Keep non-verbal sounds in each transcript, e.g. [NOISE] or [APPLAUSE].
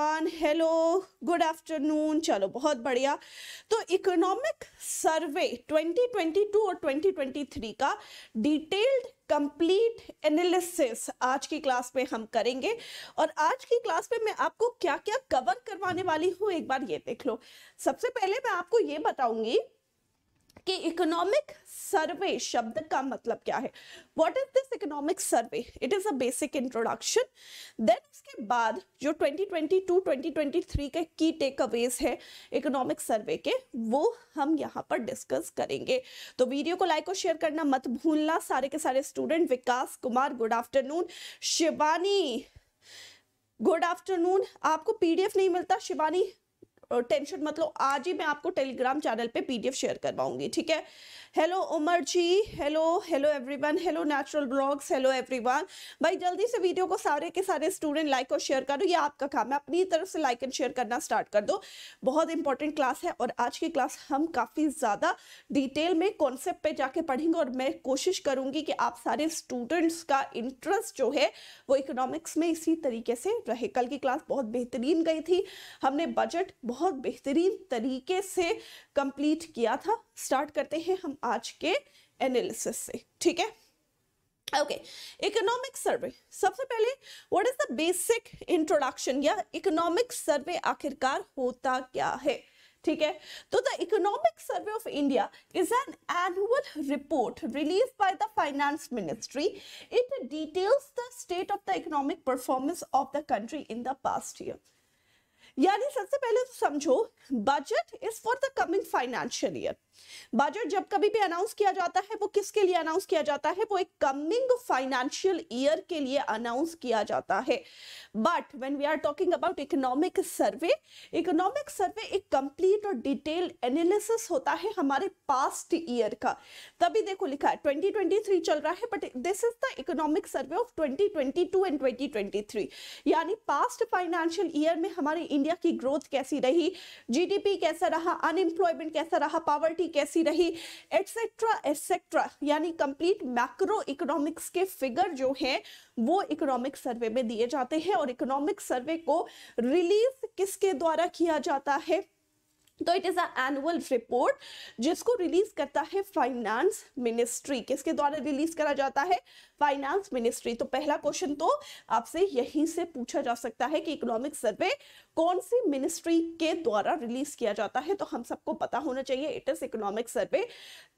Hello good afternoon चलो बहुत बढ़िया तो इकोनॉमिक सर्वे 2022 और 2023 का डिटेल्ड कंप्लीट एनालिसिस आज की क्लास में हम करेंगे और आज की क्लास में मैं आपको क्या क्या कवर करवाने वाली हूँ एक बार ये देख लो सबसे पहले मैं आपको ये बताऊंगी कि इकोनॉमिक सर्वे शब्द का मतलब क्या है what is this economic survey it is a basic introduction then उसके बाद जो 2022 2023 के की टेक अवेज है इकोनॉमिक सर्वे के वो हम यहाँ पर डिस्कस करेंगे तो वीडियो को लाइक और शेयर करना मत भूलना सारे के सारे student Vikas Kumar good afternoon Shivani good afternoon आपको पीडीएफ नहीं मिलता शिवानी टेंशन मतलब आज ही मैं आपको टेलीग्राम चैनल पे पीडीएफ शेयर करवाऊंगी ठीक है hello Umar ji hello hello everyone hello natural blogs hello everyone भाई जल्दी से वीडियो को सारे के सारे स्टूडेंट लाइक और शेयर कर दो ये आपका काम है अपनी तरफ से लाइक एंड शेयर करना स्टार्ट कर दो बहुत इंपॉर्टेंट क्लास है और आज की क्लास हम काफ़ी ज़्यादा डिटेल में कॉन्सेप्ट पे जाके पढ़ेंगे और मैं कोशिश करूँगी कि आप सारे स्टूडेंट्स का इंटरेस्ट जो है वो इकोनॉमिक्स में इसी तरीके से रहे कल की क्लास बहुत बेहतरीन गई थी हमने बजट बहुत बेहतरीन तरीके से कंप्लीट किया था स्टार्ट करते हैं हम आज के एनालिसिस से ठीक है ओके इकोनॉमिक सर्वे सबसे पहले what is the basic introduction या इकोनॉमिक सर्वे आखिरकार होता क्या है ठीक है तो the economic survey of India is an annual report release by the finance ministry it details the state of the economic performance of the country in the past year यानी सबसे पहले तो समझो budget is for the coming financial year budget जब कभी भी announce किया जाता है वो किसके लिए अनाउंस किया जाता है वो एक कमिंग फाइनेंशियल ईयर के लिए अनाउंस किया जाता है but when we are talking about economic survey economic survey एक कंप्लीट और डिटेल एनालिसिस होता है हमारे पास्ट ईयर का तभी देखो लिखा है ट्वेंटी चल रहा है but this is the economic survey of twenty and twenty यानी पास्ट फाइनेंशियल ईयर में हमारे इंडिया की ग्रोथ कैसी रही जी कैसा रहा अनएम्प्लॉयमेंट कैसा रहा पावर्टी रही कैसी रही एटसेट्रा एटसेट्रा यानी कंप्लीट मैक्रो इकोनॉमिक्स के फिगर जो हैं वो इकोनॉमिक सर्वे में दिए जाते हैं और इकोनॉमिक सर्वे को रिलीज किसके द्वारा किया जाता है तो it is a annual report जिसको रिलीज करता है फाइनेंस मिनिस्ट्री किसके द्वारा रिलीज करा जाता है फाइनेंस मिनिस्ट्री तो पहला क्वेश्चन तो आपसे यहीं से पूछा जा सकता है कि इकोनॉमिक सर्वे कौन सी मिनिस्ट्री के द्वारा रिलीज किया जाता है तो हम सबको पता होना चाहिए इट इज इकोनॉमिक सर्वे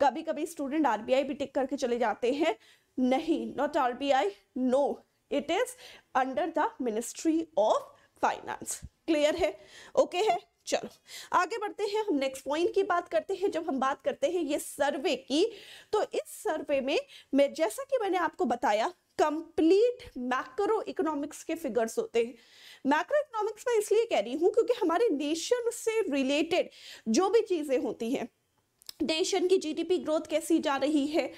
कभी कभी स्टूडेंट आरबीआई भी टिक करके चले जाते हैं नहीं not RBI no it is under the ministry of finance clear है ओके okay है चलो आगे बढ़ते हैं हम नेक्स्ट पॉइंट की बात करते हैं जब हम बात करते हैं ये सर्वे की तो इस सर्वे में मैं जैसा कि मैंने आपको बताया कंप्लीट मैक्रो इकोनॉमिक्स के फिगर्स होते हैं मैक्रो इकोनॉमिक्स मैं इसलिए कह रही हूँ क्योंकि हमारे नेशन से रिलेटेड जो भी चीज़ें होती हैं नेशन की जीडीपी ग्रोथ कैसी जा रही है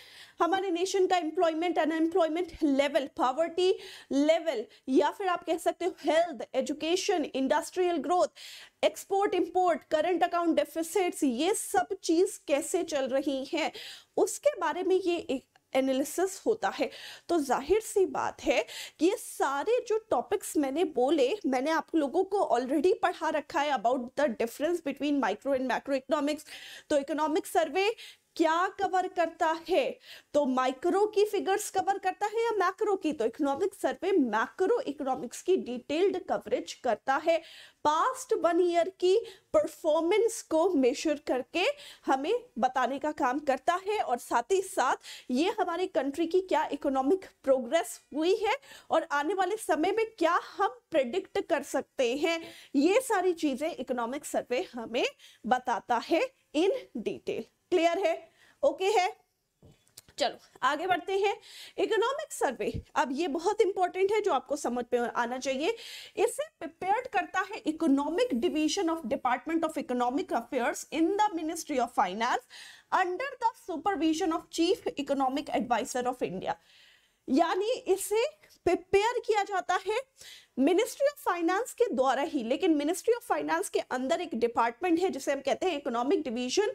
हमारे नेशन का employment unemployment level poverty level या फिर आप कह सकते हो health education industrial growth export import current account deficits ये सब चीज़ कैसे चल रही हैं उसके बारे में ये एक एनालिसिस होता है तो जाहिर सी बात है कि ये सारे जो टॉपिक्स मैंने बोले मैंने आप लोगों को ऑलरेडी पढ़ा रखा है about the difference between micro and macro economics तो इकोनॉमिक सर्वे क्या कवर करता है तो माइक्रो की फिगर्स कवर करता है या मैक्रो की तो इकोनॉमिक सर्वे मैक्रो इकोनॉमिक्स की डिटेल्ड कवरेज करता है पास्ट वन ईयर की परफॉर्मेंस को मेजर करके हमें बताने का काम करता है और साथ ही साथ ये हमारे कंट्री की क्या इकोनॉमिक प्रोग्रेस हुई है और आने वाले समय में क्या हम प्रेडिक्ट कर सकते हैं ये सारी चीजें इकोनॉमिक सर्वे हमें बताता है इन डिटेल क्लियर है ओके है चलो आगे बढ़ते हैं इकोनॉमिक सर्वे अब ये बहुत इंपॉर्टेंट है जो आपको समझ में आना चाहिए इसे प्रिपेयर्ड करता है economic division of department of economic affairs in the ministry of finance under the supervision of chief economic adviser of India यानी इसे प्रिपेयर किया जाता है मिनिस्ट्री ऑफ फाइनेंस के द्वारा ही लेकिन मिनिस्ट्री ऑफ फाइनेंस के अंदर एक डिपार्टमेंट है जिसे हम कहते हैं economic division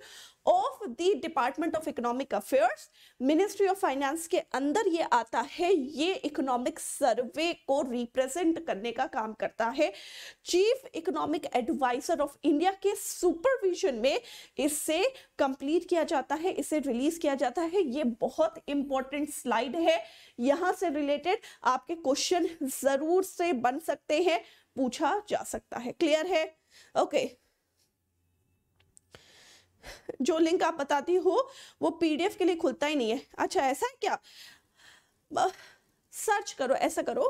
of the department of economic affairs ministry of finance के अंदर ये आता है ये इकोनॉमिक सर्वे को रिप्रेजेंट करने का काम करता है chief economic adviser of India के सुपरविजन में इसे कंप्लीट किया जाता है इसे रिलीज किया जाता है ये बहुत इंपॉर्टेंट स्लाइड है यहाँ से रिलेटेड आपके क्वेश्चन जरूर से बन सकते हैं पूछा जा सकता है क्लियर है ओके okay. [LAUGHS] जो लिंक आप बताती हो वो पीडीएफ के लिए खुलता ही नहीं है अच्छा ऐसा है क्या सर्च करो ऐसा करो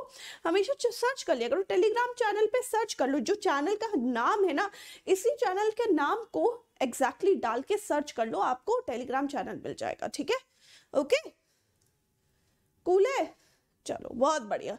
हमेशा सर्च कर लिया करो टेलीग्राम चैनल पे सर्च कर लो जो चैनल का नाम है ना इसी चैनल के नाम को एग्जैक्टली exactly डाल के सर्च कर लो आपको टेलीग्राम चैनल मिल जाएगा ठीक है ओके कूल है चलो बहुत बढ़िया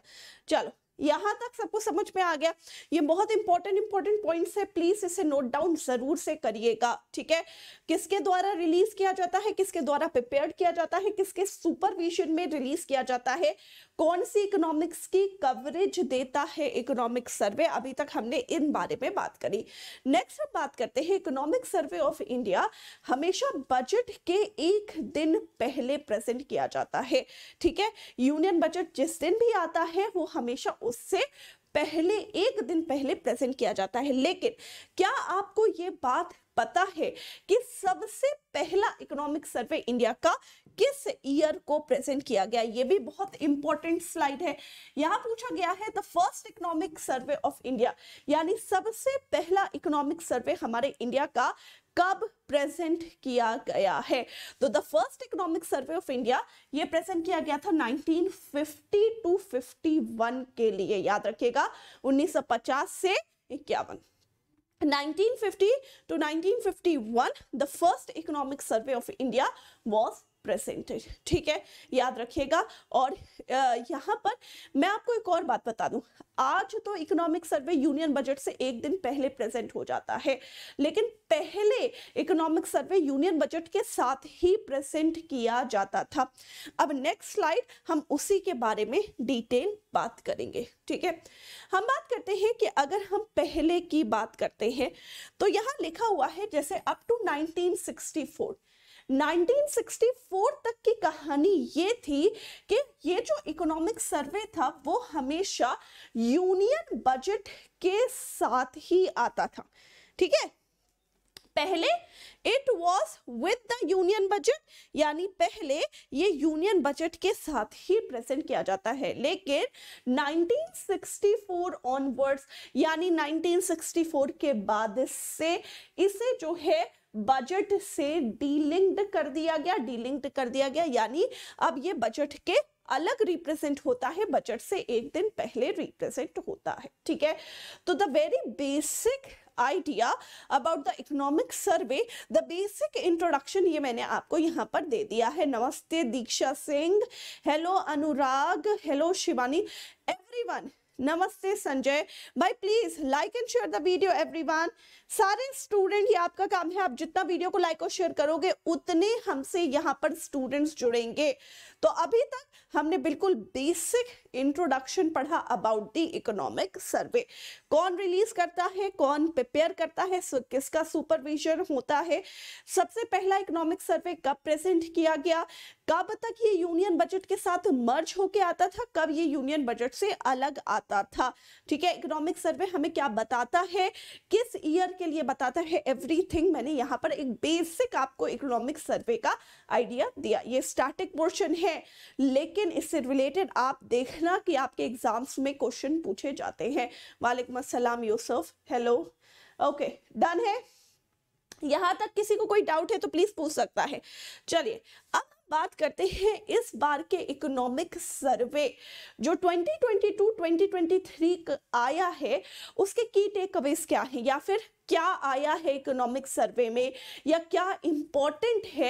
चलो यहां तक सब कुछ समझ में आ गया ये बहुत इंपॉर्टेंट इंपॉर्टेंट पॉइंट है प्लीज इसे नोट डाउन जरूर से करिएगा ठीक है किसके द्वारा रिलीज किया जाता है किसके द्वारा प्रिपेयर किया जाता है किसके सुपरविजन में रिलीज किया जाता है कौन सी इकोनॉमिक्स की कवरेज देता है इकोनॉमिक सर्वे अभी तक हमने इन बारे में बात करी नेक्स्ट हम बात करते हैं इकोनॉमिक सर्वे ऑफ इंडिया हमेशा बजट के एक दिन पहले प्रेजेंट किया जाता है ठीक है यूनियन बजट जिस दिन भी आता है वो हमेशा उससे पहले एक दिन पहले प्रेजेंट किया जाता है लेकिन क्या आपको ये बात पता है कि सबसे पहला इकोनॉमिक सर्वे इंडिया का किस ईयर को प्रेजेंट किया गया ये भी बहुत इंपॉर्टेंट स्लाइड है यहां पूछा गया है the first economic survey of India यानी सबसे पहला इकोनॉमिक सर्वे हमारे इंडिया का कब प्रेजेंट किया गया है तो the first economic survey of India ये प्रेजेंट किया गया था 1950 टू 51 के लिए याद रखिएगा 1950 से इक्यावन 1950 to 1951, the first economic survey of India was presented ठीक है याद रखिएगा और यहाँ पर मैं आपको एक और बात बता दूँ आज तो इकोनॉमिक सर्वे यूनियन बजट से एक दिन पहले प्रेजेंट हो जाता है लेकिन पहले इकोनॉमिक सर्वे यूनियन बजट के साथ ही प्रेजेंट किया जाता था अब नेक्स्ट स्लाइड हम उसी के बारे में डिटेल बात करेंगे ठीक है हम बात करते हैं कि अगर हम पहले की बात करते हैं तो यहाँ लिखा हुआ है जैसे अप टू नाइनटीन 1964 तक की कहानी ये थी कि ये जो इकोनॉमिक सर्वे था वो हमेशा यूनियन बजट के साथ ही आता था ठीक है पहले it was with the union budget यानी पहले ये यूनियन बजट के साथ ही प्रेजेंट किया जाता है लेकिन 1964 ऑनवर्ड्स यानी 1964 के बाद से इसे जो है बजट से डीलिंक्ड कर दिया गया डीलिंक्ड कर दिया गया यानी अब ये बजट के अलग रिप्रेजेंट होता है बजट से एक दिन पहले रिप्रेजेंट होता है ठीक है तो the very basic idea about the economic survey the basic introduction ये मैंने आपको यहाँ पर दे दिया है नमस्ते Diksha Singh hello Anurag hello Shivani everyone नमस्ते संजय भाई please like and share the video everyone सारे स्टूडेंट ये आपका काम है आप जितना वीडियो को लाइक और शेयर करोगे उतने हमसे यहाँ पर स्टूडेंट्स जुड़ेंगे तो अभी तक हमने बिल्कुल बेसिक इंट्रोडक्शन पढ़ा अबाउट द इकोनॉमिक सर्वे कौन रिलीज करता है कौन प्रिपेयर करता है किसका सुपरविजन होता है सबसे पहला इकोनॉमिक सर्वे कब प्रेजेंट किया गया कब तक ये यूनियन बजट के साथ मर्ज होके आता था कब ये यूनियन बजट से अलग आता था ठीक है इकोनॉमिक सर्वे हमें क्या बताता है किस ईयर के लिए बताता है एवरीथिंग मैंने यहाँ पर एक बेसिक आपको इकोनॉमिक सर्वे का आइडिया दिया ये स्टैटिक पोर्शन है है लेकिन इससे रिलेटेड आप देखना कि आपके एग्ज़ाम्स में क्वेश्चन पूछे जाते हैं वालेकुम असलम यूसुफ हेलो ओके डन है यहाँ तक किसी को कोई डाउट है तो प्लीज़ पूछ सकता है चलिए अब बात करते हैं इस बार के इकोनॉमिक सर्वे जो 2022-2023 आया है उसके की टेकअवेज क्या हैं या फिर क्या आया है इकोनॉमिक सर्वे में या क्या इम्पोर्टेंट है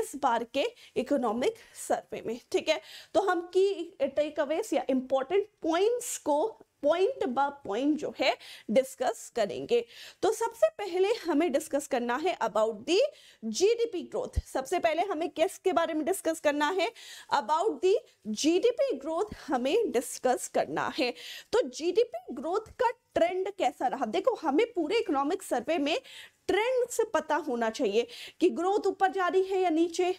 इस बार के इकोनॉमिक सर्वे में ठीक है तो हम की टेकअवेज या इम्पोर्टेंट पॉइंट्स को पॉइंट बाय पॉइंट जो है डिस्कस करेंगे तो सबसे पहले हमें डिस्कस करना है अबाउट दी जीडीपी ग्रोथ सबसे पहले हमें किसके बारे में डिस्कस करना है अबाउट दी जीडीपी ग्रोथ हमें डिस्कस करना है तो जीडीपी ग्रोथ का ट्रेंड कैसा रहा देखो हमें पूरे इकोनॉमिक सर्वे में ट्रेंड से पता होना चाहिए कि ग्रोथ ऊपर जा रही है या नीचे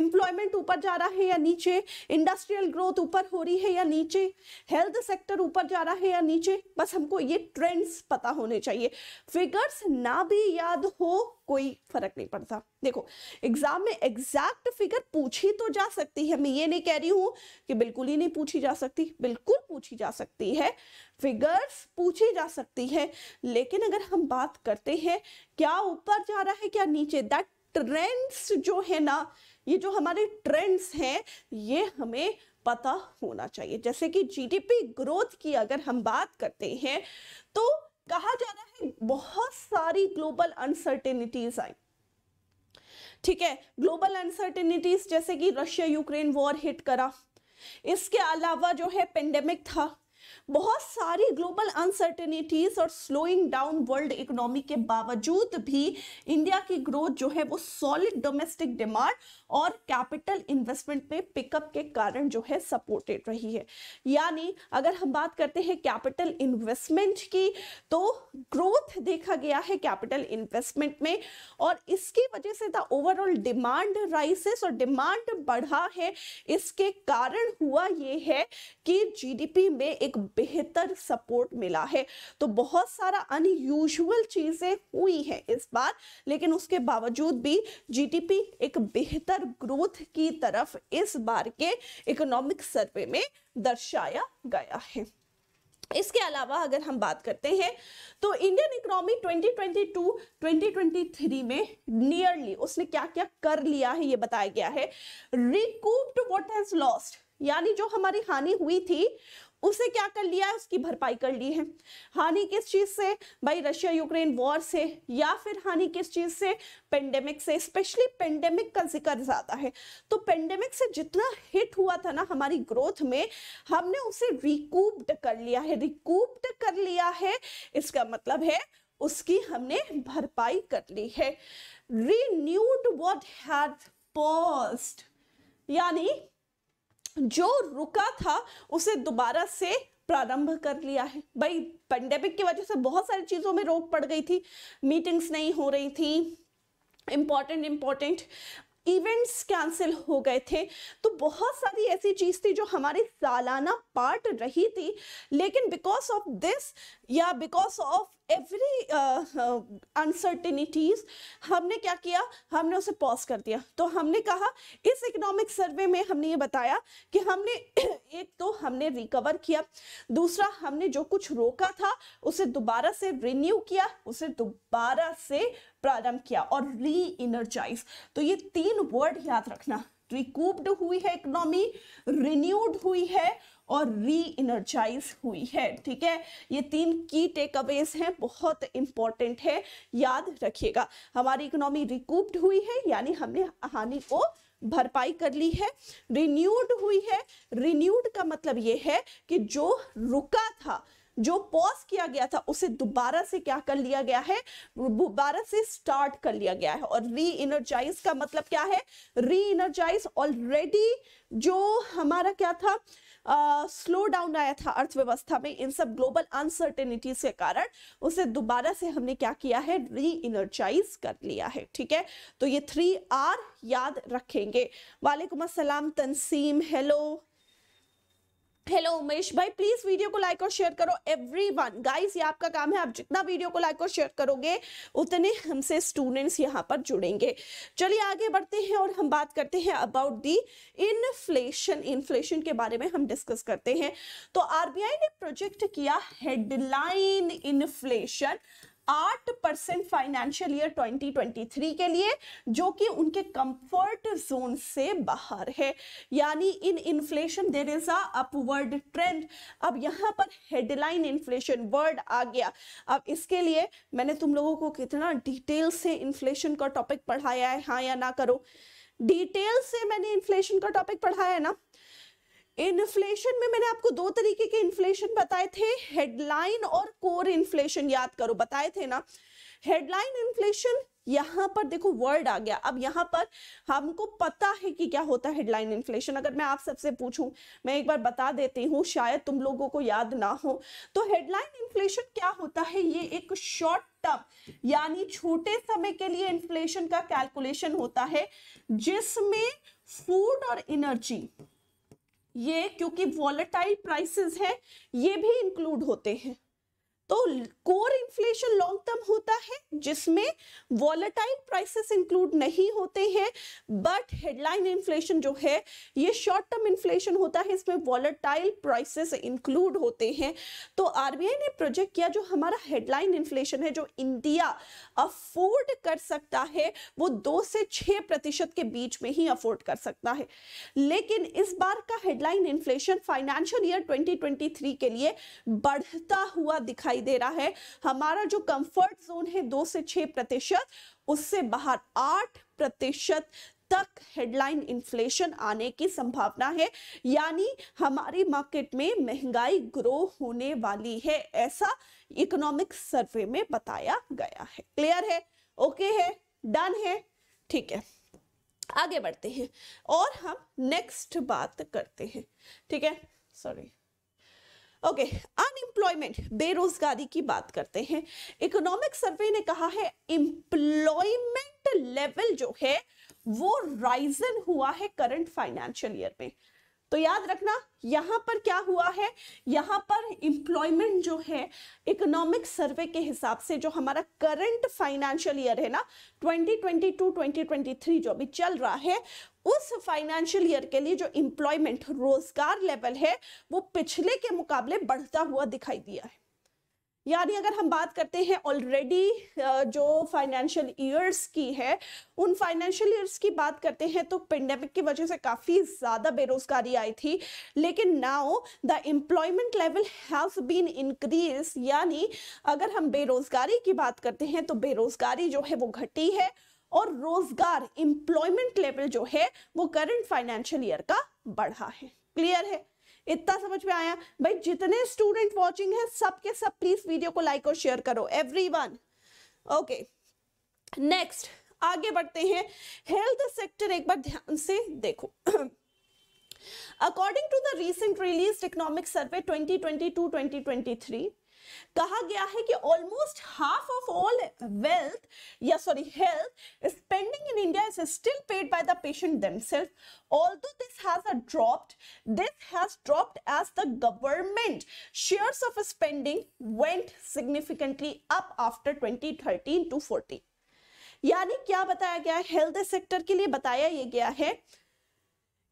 एम्प्लॉयमेंट ऊपर जा रहा है या नीचे इंडस्ट्रियल ग्रोथ ऊपर हो रही है या नीचे हेल्थ सेक्टर ऊपर जा रहा है या नीचे बस हमको ये ट्रेंड्स पता होने चाहिए फिगर्स ना भी याद हो कोई फर्क नहीं पड़ता देखो एग्जाम में एग्जैक्ट फिगर पूछी तो जा सकती है मैं ये नहीं कह रही हूँ कि बिल्कुल ही नहीं पूछी जा सकती बिल्कुल पूछी जा सकती है फिगर्स पूछी जा सकती है लेकिन अगर हम बात करते हैं क्या ऊपर जा रहा है क्या नीचे दैट ट्रेंड्स जो है ना ये जो हमारे ट्रेंड्स हैं ये हमें पता होना चाहिए जैसे कि जीडीपी ग्रोथ की अगर हम बात करते हैं तो कहा जा रहा है बहुत सारी ग्लोबल अनसर्टेनिटीज आई ठीक है ग्लोबल अनसर्टेनिटीज जैसे कि रशिया यूक्रेन वॉर हिट करा इसके अलावा जो है पेंडेमिक था बहुत सारी ग्लोबल अनसर्टेनिटीज और स्लोइंग डाउन वर्ल्ड इकोनॉमी के बावजूद भी इंडिया की ग्रोथ जो है वो सॉलिड डोमेस्टिक डिमांड और कैपिटल इन्वेस्टमेंट में पिकअप के कारण जो है सपोर्टेड रही है यानी अगर हम बात करते हैं कैपिटल इन्वेस्टमेंट की तो ग्रोथ देखा गया है कैपिटल इन्वेस्टमेंट में और इसकी वजह से द ओवरऑल डिमांड राइसेस और डिमांड बढ़ा है इसके कारण हुआ ये है कि जीडीपी में एक एक बेहतर सपोर्ट मिला है तो बहुत सारा अनयूजल चीज़ें हुई हैं इस बार लेकिन उसके बावजूद भी जीडीपी एक बेहतर ग्रोथ की तरफ इस बार के इकोनॉमिक सर्वे में दर्शाया गया है इसके अलावा अगर हम बात करते हैं तो इंडियन इकोनॉमी 2022 2023 में नियरली उसने क्या क्या कर लिया है ये बताया गया है रिकूप्ड व्हाट हैज लॉस्ट यानी जो हमारी हानि हुई थी उसे क्या कर लिया है उसकी भरपाई कर ली है हानि किस चीज़ से भाई रशिया यूक्रेन वॉर से या फिर हानि किस चीज़ से पेंडेमिक से स्पेशली पेंडेमिक का जिक्र ज़्यादा है तो पेंडेमिक से जितना हिट हुआ था ना हमारी ग्रोथ में हमने उसे रिकूप्ड कर लिया है रिकूप्ड कर लिया है इसका मतलब है उसकी हमने भरपाई कर ली है रिन्यूड वॉट हैड पॉस्ट यानी जो रुका था उसे दोबारा से प्रारंभ कर लिया है भाई पेंडेमिक की वजह से बहुत सारी चीज़ों में रोक पड़ गई थी मीटिंग्स नहीं हो रही थी इम्पॉर्टेंट इम्पॉर्टेंट इवेंट्स कैंसिल हो गए थे तो बहुत सारी ऐसी चीज़ थी जो हमारी सालाना पार्ट रही थी लेकिन बिकॉज ऑफ दिस या because of every uncertainties uh, uh, हमने क्या किया हमने उसे पॉज कर दिया तो हमने कहा इस इकोनॉमिक सर्वे में हमने ये बताया कि हमने [CLEARS THROAT] एक तो हमने रिकवर किया दूसरा हमने जो कुछ रोका था उसे दोबारा से रिन्यू किया उसे दोबारा से प्रारंभ किया और री इनर्जाइज तो ये तीन वर्ड याद रखना रिकूप्ड हुई है इकोनॉमी रिन्यूड हुई है और री इनर्जाइज हुई है ठीक है ये तीन की टेक अवेज हैं बहुत इंपॉर्टेंट है याद रखिएगा हमारी इकोनॉमी रिकूप्ड हुई है यानी हमने हानि को भरपाई कर ली है रिन्यूड हुई है रिन्यूड का मतलब ये है कि जो रुका था जो पॉज किया गया था उसे दोबारा से क्या कर लिया गया है दोबारा से स्टार्ट कर लिया गया है और री इनर्जाइज का मतलब क्या है री इनर्जाइज ऑलरेडी जो हमारा क्या था स्लो डाउन आया था अर्थव्यवस्था में इन सब ग्लोबल अनसर्टेनिटीज के कारण उसे दोबारा से हमने क्या किया है री इनर्जाइज कर लिया है ठीक है तो ये थ्री आर याद रखेंगे वालेकुम असलम तनसीम हेलो हेलो उमेश भाई प्लीज वीडियो को लाइक और शेयर करो एवरीवन गाइस ये आपका काम है आप जितना वीडियो को लाइक और शेयर करोगे उतने हमसे स्टूडेंट्स यहाँ पर जुड़ेंगे चलिए आगे बढ़ते हैं और हम बात करते हैं अबाउट दी इन्फ्लेशन इन्फ्लेशन के बारे में हम डिस्कस करते हैं तो आरबीआई ने प्रोजेक्ट किया हेडलाइन इन्फ्लेशन आठ परसेंट फाइनेंशियल ईयर 2023 के लिए जो कि उनके कंफर्ट जोन से बाहर है यानी in inflation there is a upward trend अब यहाँ पर हेडलाइन इन्फ्लेशन वर्ड आ गया अब इसके लिए मैंने तुम लोगों को कितना डिटेल से इन्फ्लेशन का टॉपिक पढ़ाया है हाँ या ना करो डिटेल से मैंने इन्फ्लेशन का टॉपिक पढ़ाया है ना इन्फ्लेशन में मैंने आपको दो तरीके के इन्फ्लेशन बताए थे हेडलाइन और कोर इन्फ्लेशन याद करो बताए थे ना हेडलाइन इन्फ्लेशन यहां पर देखो वर्ड आ गया अब यहां पर हमको पता है कि क्या होता है हेडलाइन इन्फ्लेशन अगर मैं आप सबसे पूछूं मैं एक बार बता देती हूं शायद तुम लोगों को याद ना हो तो हेडलाइन इन्फ्लेशन क्या होता है ये एक शॉर्ट टर्म यानी छोटे समय के लिए इन्फ्लेशन का कैलकुलेशन होता है जिसमें फूड और एनर्जी ये क्योंकि वॉलेटाइल प्राइसेस है ये भी इंक्लूड होते हैं तो कोर इन्फ्लेशन लॉन्ग टर्म होता है जिसमें वॉलेटाइल प्राइसेस इंक्लूड नहीं होते हैं बट हेडलाइन इन्फ्लेशन जो है ये शॉर्ट टर्म इन्फ्लेशन होता है इसमें वॉलेटाइल प्राइसेस इंक्लूड होते हैं तो आरबीआई ने प्रोजेक्ट किया जो हमारा हेडलाइन इन्फ्लेशन है जो इंडिया अफोर्ड कर सकता है वो दो से छह प्रतिशत के बीच में ही अफोर्ड कर सकता है लेकिन इस बार का हेडलाइन इन्फ्लेशन फाइनेंशियल ईयर 2023 के लिए बढ़ता हुआ दिखाई दे रहा है हमारा जो कंफर्ट जोन है दो से छह प्रतिशत उससे बाहर आठ प्रतिशत तक हेडलाइन इन्फ्लेशन आने की संभावना है यानी हमारी मार्केट में महंगाई ग्रो होने वाली है ऐसा इकोनॉमिक सर्वे में बताया गया है क्लियर है ओके है डन है ठीक है आगे बढ़ते हैं और हम नेक्स्ट बात करते हैं ठीक है सॉरी ओके अनएम्प्लॉयमेंट बेरोजगारी की बात करते हैं इकोनॉमिक सर्वे ने कहा है एम्प्लॉयमेंट लेवल जो है वो राइजन हुआ है करंट फाइनेंशियल ईयर में तो याद रखना यहाँ पर क्या हुआ है यहाँ पर एम्प्लॉयमेंट जो है इकोनॉमिक सर्वे के हिसाब से जो हमारा करंट फाइनेंशियल ईयर है ना 2022 2023 जो अभी चल रहा है उस फाइनेंशियल ईयर के लिए जो एम्प्लॉयमेंट रोजगार लेवल है वो पिछले के मुकाबले बढ़ता हुआ दिखाई दिया है यानी अगर हम बात करते हैं ऑलरेडी जो फाइनेंशियल ईयर्स की है उन फाइनेंशियल ईयर्स की बात करते हैं तो पेंडेमिक की वजह से काफ़ी ज़्यादा बेरोजगारी आई थी लेकिन now the employment level have been increase यानी अगर हम बेरोजगारी की बात करते हैं तो बेरोजगारी जो है वो घटी है और रोजगार एम्प्लॉयमेंट लेवल जो है वो करंट फाइनेंशियल ईयर का बढ़ा है क्लियर है इतना समझ में आया भाई जितने स्टूडेंट वॉचिंग है सबके सब प्लीज वीडियो को लाइक और शेयर करो एवरी ओके नेक्स्ट आगे बढ़ते हैं हेल्थ सेक्टर एक बार ध्यान से देखो According to the recent released economic survey 2022-2023, कहा गया है कि almost half of all wealth या sorry health spending in India is still paid by the patient themselves although this has a dropped this has dropped as the government shares of spending went significantly up after 2013 to 14 यानी क्या बताया गया health sector के लिए बताया ये गया है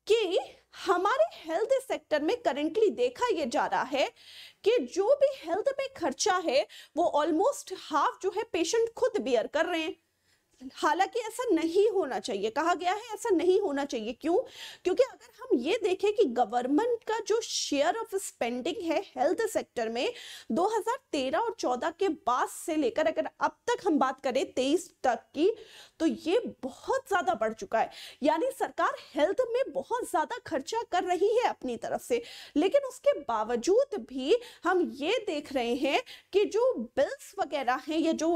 कि हमारे हेल्थ सेक्टर में करेंटली देखा यह जा रहा है कि जो भी हेल्थ पे खर्चा है वो ऑलमोस्ट हाफ जो है पेशेंट खुद बियर कर रहे हैं हालांकि ऐसा नहीं होना चाहिए कहा गया है ऐसा नहीं होना चाहिए क्यों क्योंकि अगर हम ये देखें कि गवर्नमेंट का जो शेयर ऑफ स्पेंडिंग है हेल्थ सेक्टर में 2013 और 14 के बाद से लेकर अगर अब तक हम बात करें 23 तक की तो ये बहुत ज़्यादा बढ़ चुका है यानी सरकार हेल्थ में बहुत ज़्यादा खर्चा कर रही है अपनी तरफ से लेकिन उसके बावजूद भी हम ये देख रहे हैं कि जो बिल्स वगैरह हैं या जो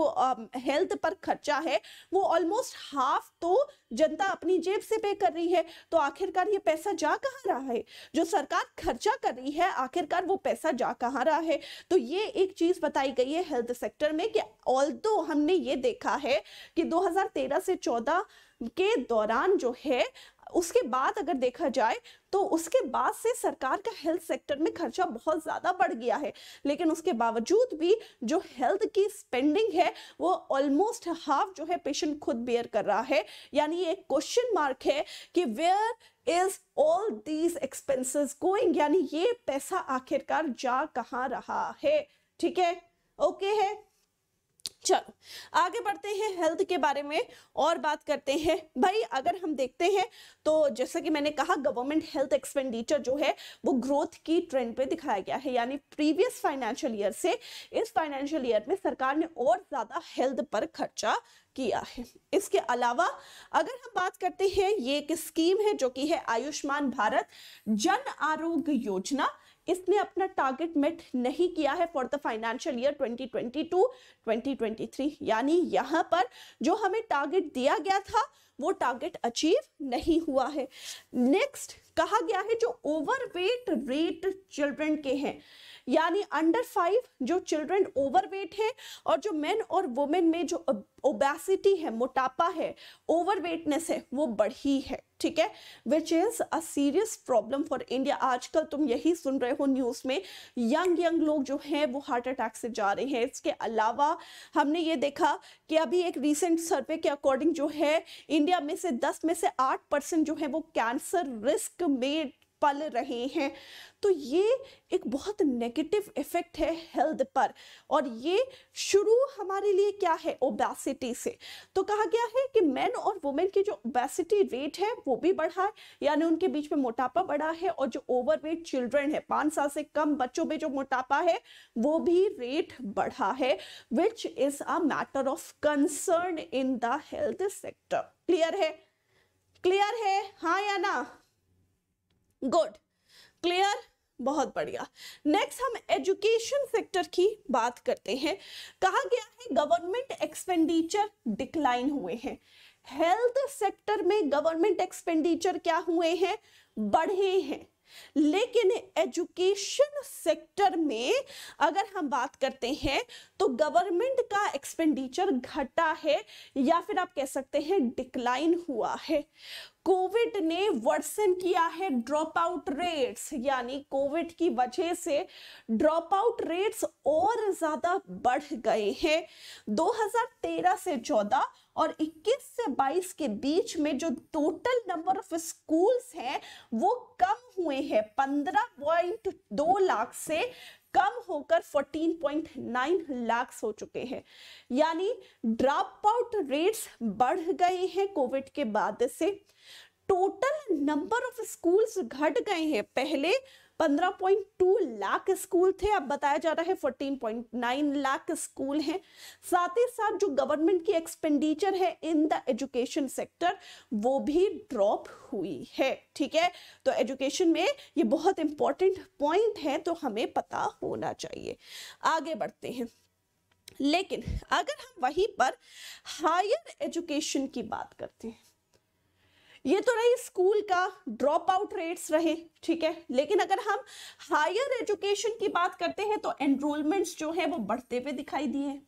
हेल्थ पर खर्चा है वो ऑलमोस्ट हाफ तो जनता अपनी जेब से पे कर रही है तो आखिरकार ये पैसा जा कहाँ रहा है जो सरकार खर्चा कर रही है आखिरकार वो पैसा जा कहाँ रहा है तो ये एक चीज बताई गई है हेल्थ सेक्टर में कि ऑल हमने ये देखा है कि 2013 से 14 के दौरान जो है उसके बाद अगर देखा जाए तो उसके बाद से सरकार का हेल्थ सेक्टर में खर्चा बहुत ज़्यादा बढ़ गया है लेकिन उसके बावजूद भी जो हेल्थ की स्पेंडिंग है वो ऑलमोस्ट हाफ जो है पेशेंट खुद बेयर कर रहा है यानी ये क्वेश्चन मार्क है कि where is all these expenses going यानी ये पैसा आखिरकार जा कहाँ रहा है ठीक है ओके है चलो आगे बढ़ते हैं हेल्थ के बारे में और बात करते हैं भाई अगर हम देखते हैं तो जैसा कि मैंने कहा गवर्नमेंट हेल्थ एक्सपेंडिचर जो है वो ग्रोथ की ट्रेंड पे दिखाया गया है यानी प्रीवियस फाइनेंशियल ईयर से इस फाइनेंशियल ईयर में सरकार ने और ज़्यादा हेल्थ पर खर्चा किया है इसके अलावा अगर हम बात करते हैं ये एक स्कीम है जो कि है आयुष्मान भारत जन आरोग्य योजना इसने अपना टारगेट मेट नहीं किया है फॉर द फाइनेंशियल ईयर 2022 2023 यानी यहाँ पर जो हमें टारगेट दिया गया था वो टारगेट अचीव नहीं हुआ है नेक्स्ट कहा गया है जो ओवरवेट रेट चिल्ड्रन के हैं यानी अंडर फाइव जो चिल्ड्रन ओवरवेट है और जो मेन और वुमेन में जो ओबेसिटी है मोटापा है ओवरवेटनेस है वो बढ़ी है ठीक है which is a serious problem for India आजकल तुम यही सुन रहे हो न्यूज में यंग यंग लोग जो हैं वो हार्ट अटैक से जा रहे हैं इसके अलावा हमने ये देखा कि अभी एक रिसेंट सर्वे के अकॉर्डिंग जो है इंडिया में से 10 में से 8 परसेंट जो है वो कैंसर रिस्क में पल रहे हैं तो ये एक बहुत नेगेटिव इफेक्ट है हेल्थ पर और ये शुरू हमारे लिए क्या है ओबेसिटी से तो कहा गया है कि मेन और वुमेन की जो ओबेसिटी रेट है वो भी बढ़ा है यानी उनके बीच में मोटापा बढ़ा है और जो ओवरवेट चिल्ड्रन है पाँच साल से कम बच्चों में जो मोटापा है वो भी रेट बढ़ा है which is a matter of concern in the health sector clear है क्लियर है हाँ या ना गुड क्लियर बहुत बढ़िया नेक्स्ट हम एजुकेशन सेक्टर की बात करते हैं कहा गया है गवर्नमेंट एक्सपेंडिचर डिक्लाइन हुए हैं हेल्थ सेक्टर में गवर्नमेंट एक्सपेंडिचर क्या हुए हैं बढ़े हैं लेकिन एजुकेशन सेक्टर में अगर हम बात करते हैं तो गवर्नमेंट का एक्सपेंडिचर घटा है या फिर आप कह सकते हैं डिक्लाइन हुआ है कोविड ने वर्सन किया है ड्रॉप आउट रेट्स यानी कोविड की वजह से ड्रॉप आउट रेट्स और ज्यादा बढ़ गए हैं 2013 से 14 और 21 से 22 के बीच में जो टोटल नंबर ऑफ स्कूल्स हैं वो कम हुए हैं 15.2 लाख से कम होकर 14.9 लाख हो चुके हैं यानी ड्रॉप आउट रेट्स बढ़ गए हैं कोविड के बाद से टोटल नंबर ऑफ स्कूल्स घट गए हैं पहले 15.2 लाख स्कूल थे अब बताया जा रहा है 14.9 लाख स्कूल हैं साथ ही साथ जो गवर्नमेंट की एक्सपेंडिचर है इन द एजुकेशन सेक्टर वो भी ड्रॉप हुई है ठीक है तो एजुकेशन में ये बहुत इंपॉर्टेंट पॉइंट है तो हमें पता होना चाहिए आगे बढ़ते हैं लेकिन अगर हम वहीं पर हायर एजुकेशन की बात करते हैं ये तो रही स्कूल का ड्रॉप आउट रेट्स रहे ठीक है लेकिन अगर हम हायर एजुकेशन की बात करते हैं तो एनरोलमेंट्स जो है वो बढ़ते हुए दिखाई दिए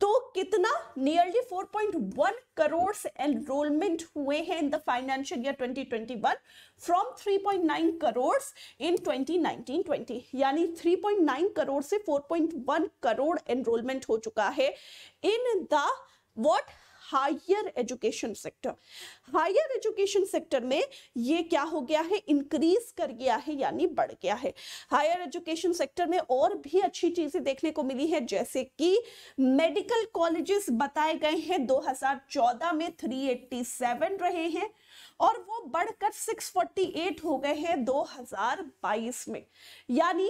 तो कितना नियरली 4.1 करोड़ एनरोलमेंट हुए हैं in the financial year 2021 from 3.9 crore in 2019-20 यानी 3.9 करोड़ से 4.1 करोड़ एनरोलमेंट हो चुका है in the what higher education sector higher education sector में ये क्या हो गया है इंक्रीज कर गया है यानी बढ़ गया है हायर एजुकेशन सेक्टर में और भी अच्छी चीजें देखने को मिली है जैसे कि मेडिकल कॉलेजेस बताए गए हैं 2014 में 387 रहे हैं और वो बढ़कर 648 हो गए हैं 2022 में यानी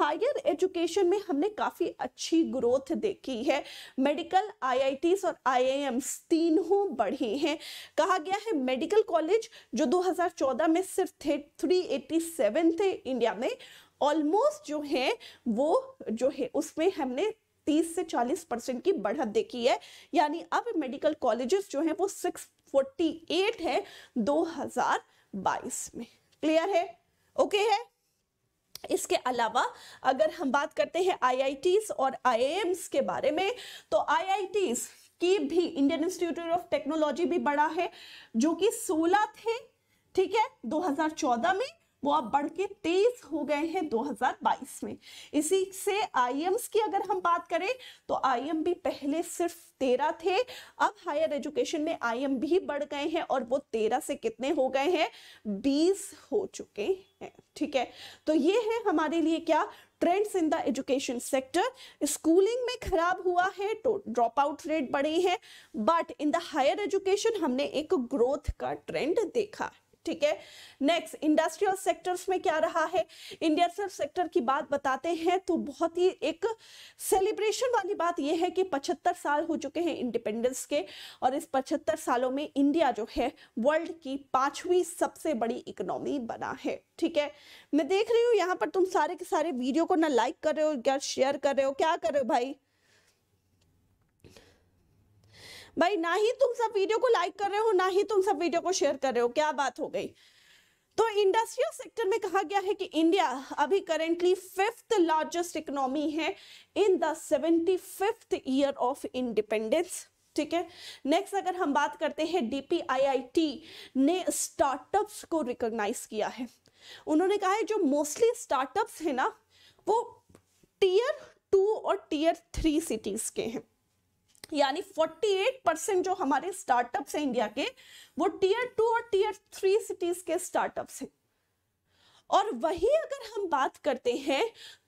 हायर एजुकेशन में हमने काफ़ी अच्छी ग्रोथ देखी है मेडिकल आईआईटीज और आईआईएम्स तीनों बढ़े हैं कहा गया है मेडिकल कॉलेज जो 2014 में सिर्फ थे 387 थे इंडिया में ऑलमोस्ट जो है वो जो है उसमें हमने तीस से चालीस परसेंट की बढ़त देखी है यानी अब मेडिकल कॉलेजेस जो हैं वो सिक्स फोर्टी एट है दो हजार बाईस में क्लियर है ओके है इसके अलावा अगर हम बात करते हैं आईआईटीज और आईआईएम्स के बारे में तो आईआईटीज की भी इंडियन इंस्टीट्यूट ऑफ टेक्नोलॉजी भी बड़ा है जो कि 16 थे ठीक है 2014 में वो अब बढ़ के तेईस हो गए हैं 2022 में इसी से आई की अगर हम बात करें तो आई भी पहले सिर्फ तेरह थे अब हायर एजुकेशन में आई भी बढ़ गए हैं और वो तेरह से कितने हो गए हैं बीस हो चुके हैं ठीक है तो ये है हमारे लिए क्या trends in the education sector schooling में खराब हुआ है तो ड्रॉप आउट रेट बढ़े हैं but in the higher education हमने एक ग्रोथ का ट्रेंड देखा ठीक है नेक्स्ट इंडस्ट्रियल सेक्टर्स में क्या रहा है इंडस्ट्रियल सेक्टर की बात बताते हैं तो बहुत ही एक सेलिब्रेशन वाली बात यह है कि 75 साल हो चुके हैं इंडिपेंडेंस के और इस 75 सालों में इंडिया जो है वर्ल्ड की पांचवी सबसे बड़ी इकोनॉमी बना है ठीक है मैं देख रही हूँ यहाँ पर तुम सारे के सारे वीडियो को ना लाइक कर रहे हो क्या शेयर कर रहे हो क्या कर रहे हो भाई भाई ना ही तुम सब वीडियो को लाइक कर रहे हो ना ही तुम सब वीडियो को शेयर कर रहे हो क्या बात हो गई तो इंडस्ट्रियल सेक्टर में कहा गया है कि इंडिया अभी करेंटली फिफ्थ लार्जेस्ट इकोनॉमी है in the seventy fifth year of independence ठीक है नेक्स्ट अगर हम बात करते हैं डीपीआईआईटी ने स्टार्टअप्स को रिकॉग्नाइज किया है उन्होंने कहा है जो मोस्टली स्टार्टअप्स है ना वो टीयर टू और टीयर थ्री सिटीज के हैं यानी 48 परसेंट जो हमारे स्टार्टअप्स हैं इंडिया के वो टीयर टू और टीयर थ्री सिटीज के स्टार्टअप्स हैं और वही अगर हम बात करते हैं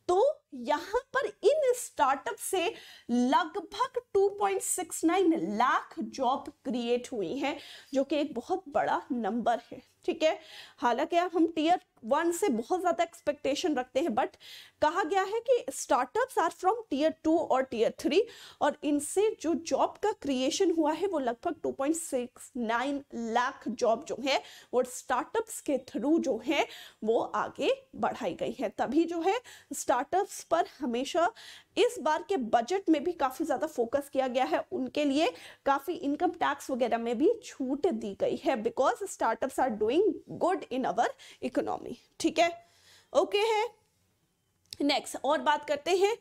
तो यहां पर इन स्टार्टअप से लगभग 2.69 लाख जॉब क्रिएट हुई हैं जो कि एक बहुत बड़ा नंबर है ठीक है हालांकि हम टीयर वन से बहुत ज़्यादा एक्सपेक्टेशन रखते हैं बट कहा गया है कि startups are from tier two और टीयर थ्री और इनसे जो जॉब का क्रिएशन हुआ है वो लगभग 2.69 लाख जॉब जो है वो स्टार्टअप्स के थ्रू जो है वो आगे बढ़ाई गई है तभी जो है स्टार्टअप्स पर हमेशा इस बार के बजट में भी काफ़ी ज़्यादा फोकस किया गया है उनके लिए काफ़ी इनकम टैक्स वगैरह में भी छूट दी गई है because startup are doing good in our economy ठीक है ओके okay है नेक्स्ट और बात करते हैं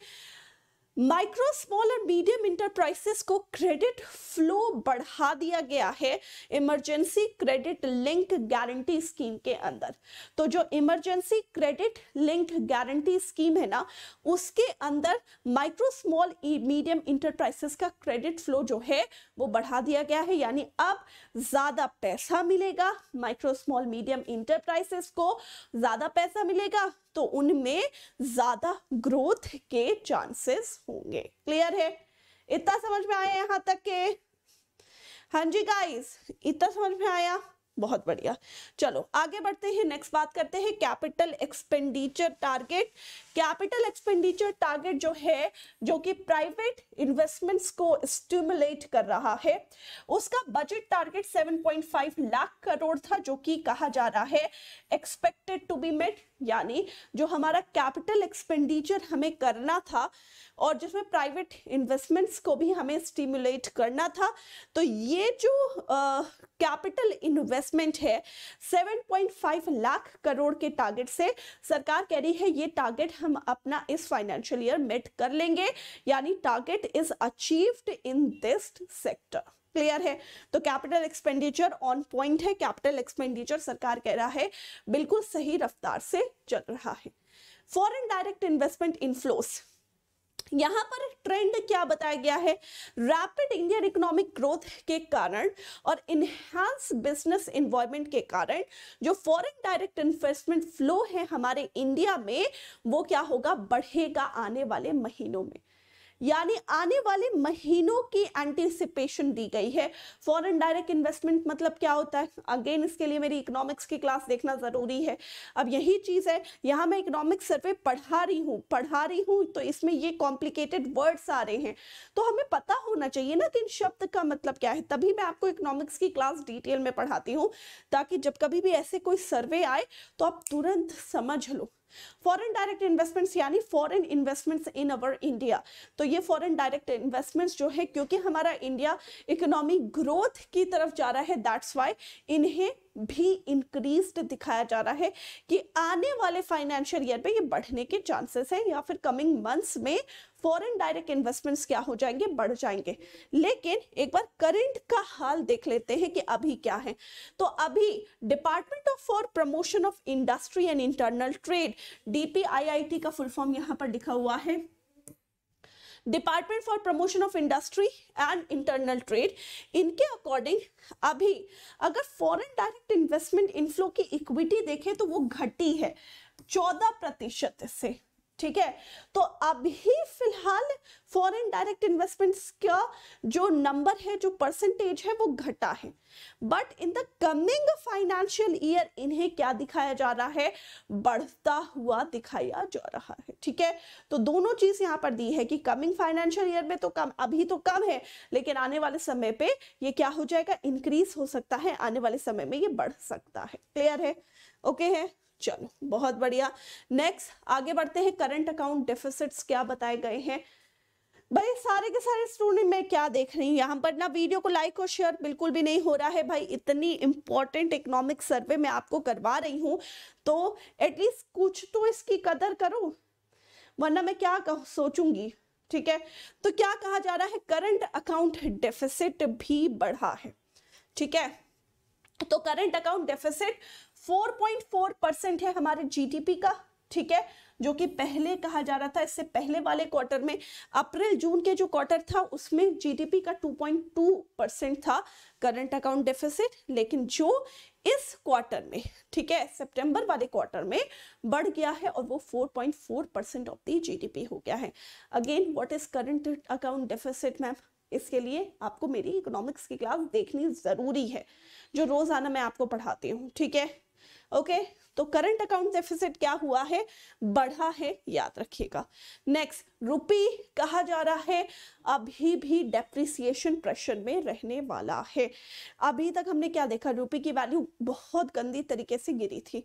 माइक्रो स्मॉल और मीडियम इंटरप्राइजेस को क्रेडिट फ्लो बढ़ा दिया गया है emergency credit link guarantee scheme के अंदर तो जो emergency credit link guarantee scheme है ना उसके अंदर माइक्रो स्मॉल मीडियम इंटरप्राइजेस का क्रेडिट फ्लो जो है वो बढ़ा दिया गया है यानी अब ज़्यादा पैसा मिलेगा माइक्रो स्मॉल मीडियम इंटरप्राइजेस को ज़्यादा पैसा मिलेगा तो उनमें ज़्यादा ग्रोथ के चांसेस होंगे क्लियर है इतना समझ में आया यहाँ तक के हाँ जी गाइस इतना समझ में आया बहुत बढ़िया चलो आगे बढ़ते हैं नेक्स्ट बात करते हैं capital expenditure target capital expenditure target जो है जो कि प्राइवेट इन्वेस्टमेंट्स को स्टिमुलेट कर रहा है उसका बजट टारगेट 7.5 लाख करोड़ था जो कि कहा जा रहा है एक्सपेक्टेड टू बी मेट यानी जो हमारा कैपिटल एक्सपेंडिचर हमें करना था और जिसमें प्राइवेट इन्वेस्टमेंट्स को भी हमें स्टिमुलेट करना था तो ये जो कैपिटल इन्वेस्टमेंट है 7.5 लाख करोड़ के टारगेट से सरकार कह रही है ये टारगेट हम अपना इस फाइनेंशियल ईयर मेट कर लेंगे यानी target is achieved in this sector clear है तो कैपिटल एक्सपेंडिचर ऑन पॉइंट है कैपिटल एक्सपेंडिचर सरकार कह रहा है बिल्कुल सही रफ्तार से चल रहा है फॉरेन डायरेक्ट इन्वेस्टमेंट इनफ्लोस यहां पर ट्रेंड क्या बताया गया है रैपिड इंडियन इकोनॉमिक ग्रोथ के कारण और इनहस बिजनेस इन्वायरमेंट के कारण जो फॉरेन डायरेक्ट इन्वेस्टमेंट फ्लो है हमारे इंडिया में वो क्या होगा बढ़ेगा आने वाले महीनों में यानी आने वाले महीनों की एंटिसिपेशन दी गई है फॉरेन डायरेक्ट इन्वेस्टमेंट मतलब क्या होता है अगेन इसके लिए मेरी इकोनॉमिक्स की क्लास देखना ज़रूरी है अब यही चीज़ है यहाँ मैं इकोनॉमिक सर्वे पढ़ा रही हूँ पढ़ा रही हूँ तो इसमें ये कॉम्प्लिकेटेड वर्ड्स आ रहे हैं तो हमें पता होना चाहिए ना कि इन शब्द का मतलब क्या है तभी मैं आपको इकोनॉमिक्स की क्लास डिटेल में पढ़ाती हूँ ताकि जब कभी भी ऐसे कोई सर्वे आए तो आप तुरंत समझ लो फॉरेन डायरेक्ट इन्वेस्टमेंट्स यानी foreign investments in our India तो ये फॉरेन डायरेक्ट इन्वेस्टमेंट्स जो है क्योंकि हमारा इंडिया इकोनॉमिक ग्रोथ की तरफ जा रहा है दैट्स वाई इन्हें भी इंक्रीज्ड दिखाया जा रहा है कि आने वाले फाइनेंशियल ईयर में ये बढ़ने के चांसेस हैं या फिर कमिंग मंथ्स में फॉरेन डायरेक्ट इन्वेस्टमेंट्स क्या हो जाएंगे बढ़ जाएंगे लेकिन एक बार करंट का हाल देख लेते हैं कि अभी क्या है तो अभी department of for promotion of industry and internal trade D का फुल फॉर्म यहां पर लिखा हुआ है department for promotion of industry and internal trade इनके अकॉर्डिंग अभी अगर फॉरेन डायरेक्ट इन्वेस्टमेंट इनफ्लो की इक्विटी देखें तो वो घटी है चौदह प्रतिशत से ठीक है तो अभी फिलहाल फॉरेन डायरेक्ट इन्वेस्टमेंट्स का जो नंबर है जो परसेंटेज है वो घटा है but in the coming financial year इन्हें क्या दिखाया जा रहा है बढ़ता हुआ दिखाया जा रहा है ठीक है तो दोनों चीज यहां पर दी है कि कमिंग फाइनेंशियल ईयर में तो कम अभी तो कम है लेकिन आने वाले समय पर यह क्या हो जाएगा इंक्रीज हो सकता है आने वाले समय में यह बढ़ सकता है क्लियर है ओके okay है चलो बहुत बढ़िया नेक्स्ट आगे बढ़ते हैं करंट अकाउंट डेफिसिट्स क्या बताए गए हैं भाई सारे के सारे स्टूडेंट मैं क्या देख रही हूँ यहाँ पर ना वीडियो को लाइक और शेयर बिल्कुल भी नहीं हो रहा है भाई इतनी इम्पॉर्टेंट इकोनॉमिक सर्वे मैं आपको करवा रही हूँ तो एटलीस्ट कुछ तो इसकी कदर करो वरना मैं क्या कह, सोचूंगी ठीक है तो क्या कहा जा रहा है करंट अकाउंट डेफिसिट भी बढ़ा है ठीक है तो करंट अकाउंट डेफिसिट 4.4 परसेंट है हमारे जीडीपी का ठीक है जो कि पहले कहा जा रहा था इससे पहले वाले क्वार्टर में अप्रैल जून के जो क्वार्टर था उसमें जीडीपी का 2.2 परसेंट था करंट अकाउंट डेफिसिट लेकिन जो इस क्वार्टर में ठीक है सितंबर वाले क्वार्टर में बढ़ गया है और वो 4.4 परसेंट ऑफ दी जीडीपी हो गया है again what is current account deficit ma'am इसके लिए आपको मेरी इकोनॉमिक्स की क्लास देखनी ज़रूरी है जो रोज़ाना मैं आपको पढ़ाती हूँ ठीक है ओके तो करंट अकाउंट डेफिसिट क्या हुआ है बढ़ा है याद रखिएगा नेक्स्ट रुपी कहा जा रहा है अभी भी डेप्रिसिएशन प्रेशर में रहने वाला है अभी तक हमने क्या देखा रुपी की वैल्यू बहुत गंदी तरीके से गिरी थी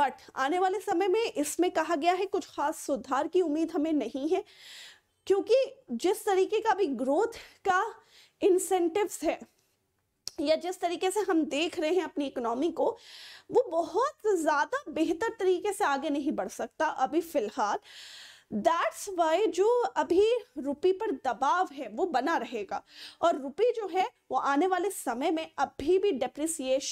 बट आने वाले समय में इसमें कहा गया है कुछ खास सुधार की उम्मीद हमें नहीं है क्योंकि जिस तरीके का भी ग्रोथ का इंसेंटिव्स है या जिस तरीके से हम देख रहे हैं अपनी इकोनॉमी को वो बहुत ज़्यादा बेहतर तरीके से आगे नहीं बढ़ सकता अभी फ़िलहाल दैट्स वाई जो अभी रुपी पर दबाव है वो बना रहेगा और रुपी जो है वो आने वाले समय में अभी भी डिप्रिसिएशन